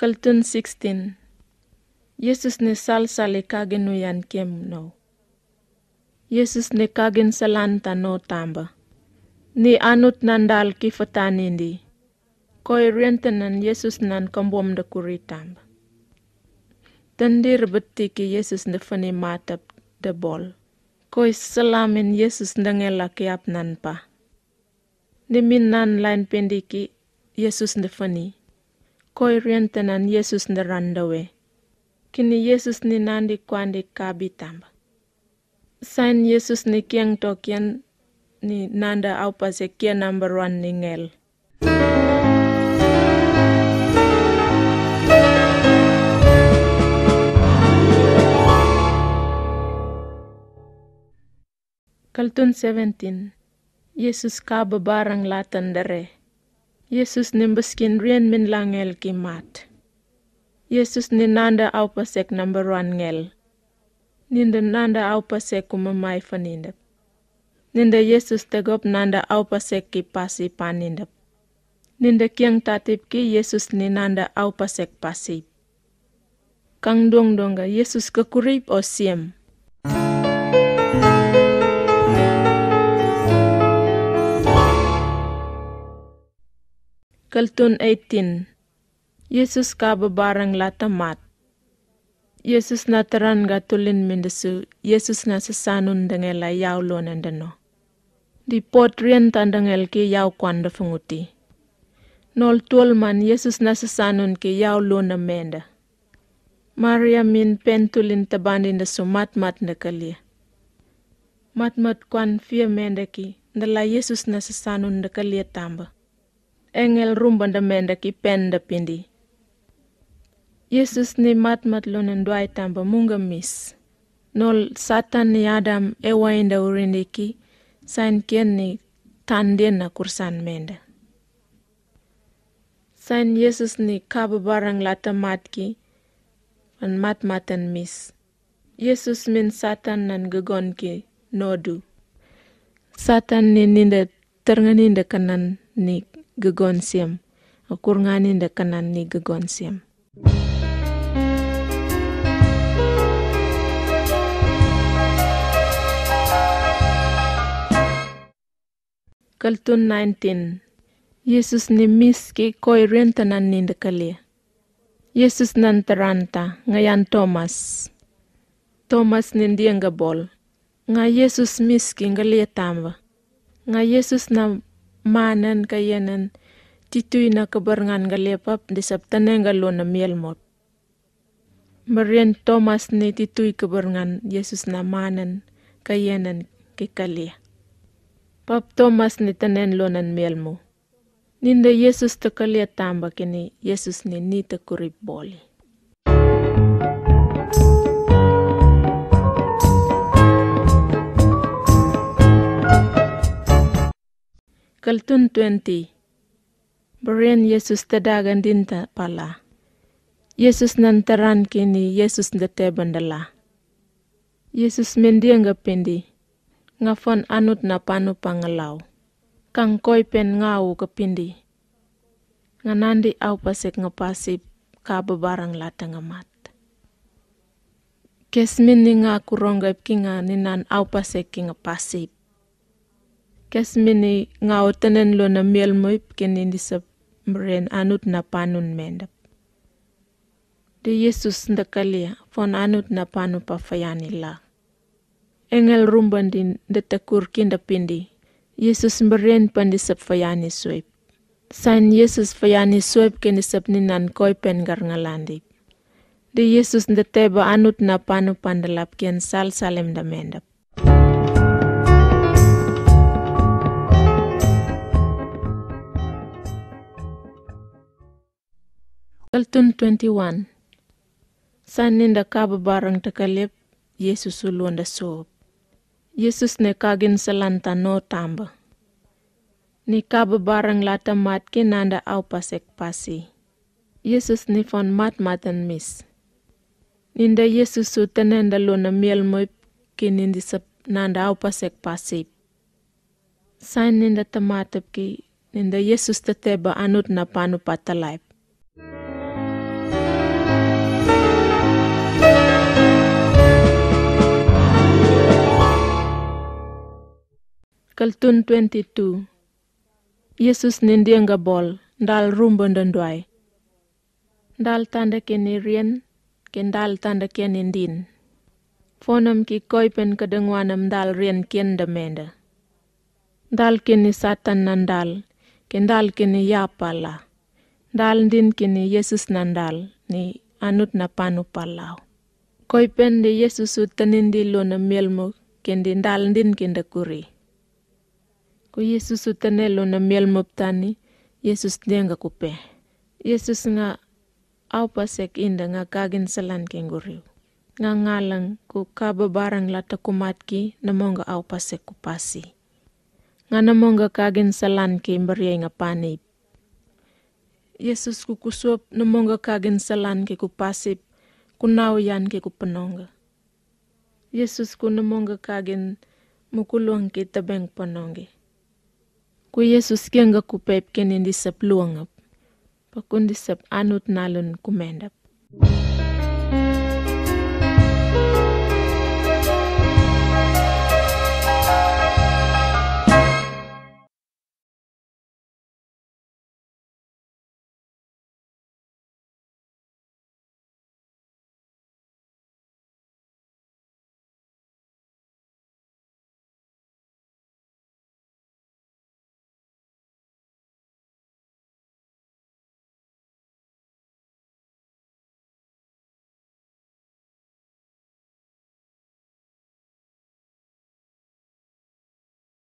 Kaltun 16 Yesus ne sal sale kagen kem no. Yesus ne kagen salanta no tamba. Ni anut nandal ki fatanindi. Koi rientanan Yesus nan kambom da kuri tamba. Tandir beti ki Yesus ne fani matap da bol. Koy salamin Yesus ndangela ki ap nan pa. Ni min nan lain pendiki Yesus ne fani koy rientenan Yesus randawe Kini Yesus ni nandi kwandi kabitamb. Sain Yesus ni to tokian ni nanda au pase kia number one ni ngel. Kaltun 17 Yesus ka babarang latan dare. Yesus nimbuskin rien min langel ki mat. Yesus ni nanda au pasek number one ngel. Ninda nanda au pasek kumamai fanindap. Ninda Yesus tegop nanda au pasek ki pasi panindap. Ninda kiang tatip ki Yesus ni nanda au pasek pasip. Kang dong donga Yesus kekurip o siem. Kaltun 18 Yesus ka babarang lata mat. Yesus na taran ga tulin mindesu, Yesus na sasanun dangela yaw lo dano. Di pot rian tandangel ki yau kwanda funguti. Nol tuol man Yesus na sasanun ki yau lona menda. Maria min pentulin tabandin da sumat mat na kalia. Mat mat kwan fia menda ki, Yesus na sasanun da kalia tamba engel rumbanda menda ki penda pindi. Yesus ni mat mat lonen duay tamba munga mis. Nol satan ni Adam ewa inda urindi ki sain kien ni tandien na kursan menda. Sain Yesus ni kabu barang lata mat ki. an mat matan mis. Yesus min satan nan gegon ki nodu. Satan ni ninda terngan ninda kanan ni gegonsim kurngani da kanan ni gegonsim kaltun 19 Yesus ni miski koi rentanan ni kali. Yesus nan taranta ngayan Thomas. Thomas nindiang gabol. Nga Yesus miski ngali tamba. Nga Yesus na manan kayanan titui na kabarngan galepap di sabtanay galo na mielmot. Marian Thomas ni titui kabarngan Yesus na manan kayanan kikalia. Pap Thomas ni tanen lonan mielmo. Ninda Yesus takalia tamba kini Yesus ni nita boli. Kaltun 20. Beren Yesus tedagan dinta pala. Yesus nantaran kini Yesus ndete bandala. Yesus mendia nga pendi. Ngafon anut na panu pangalau. Kang koi pen ngau ke Nganandi au pasik ngepasip ka bebarang lata amat. Kesmin ni nga kurongga kinga ninan au pasik kinga kasmini ngau tenen lo na mel moi ken indi sab mren anut na panun mendap de yesus ndakalia fon anut na panu pa fayani la engel rumbandin de takur kinda pindi yesus mren pandi sab fayani soip san yesus fayani soip keni sab ninan koi pen gar ngalandi de yesus ndateba anut na panu pandalap ken sal salem da mendap Kaltun 21 Sanin da kaba barang takalip Yesus da soob Yesus ne kagin salanta no tamba. Ni kaba barang lata mat ke nanda au pasek pasi. Yesus ni fon mat matan mis. Ninda Yesus su tenenda luna miel moip ke nindi nanda au pasek pasi. Sain ninda tamatap ki ninda Yesus teteba anut na panu patalaip. Kaltun 22. Yesus nindienga bol, ndal rumbo ndandwai. Ndal tanda keni rien, ken dal tanda keni ndin. Fonam ki koipen kadangwanam dal rien ken damenda. Dal keni satan nandal, ken dal kini yapala. Dal ndin keni Yesus nandal, ni anut na panu palau. Koipen de Yesus utanin di lona melmo kendi dal ndin kenda kuri. Ku Yesus utanelo na miel moptani, Yesus denga kupe. Yesus nga aupasek inda nga kagin salan kenguriu. Nga ngalang ku kababarang lata kumatki namonga aupasek kupasi. Nga namonga kagin salan ki mbariay nga panip. Yesus ku kusuap namonga kagin salan ki kupasip kunau yan ki kupanonga. Yesus ku namonga kagin mukulong ki tabeng panongi. ku Yesus kenga ku pep ken indisap luangap. Pakundisap anut nalon kumendap.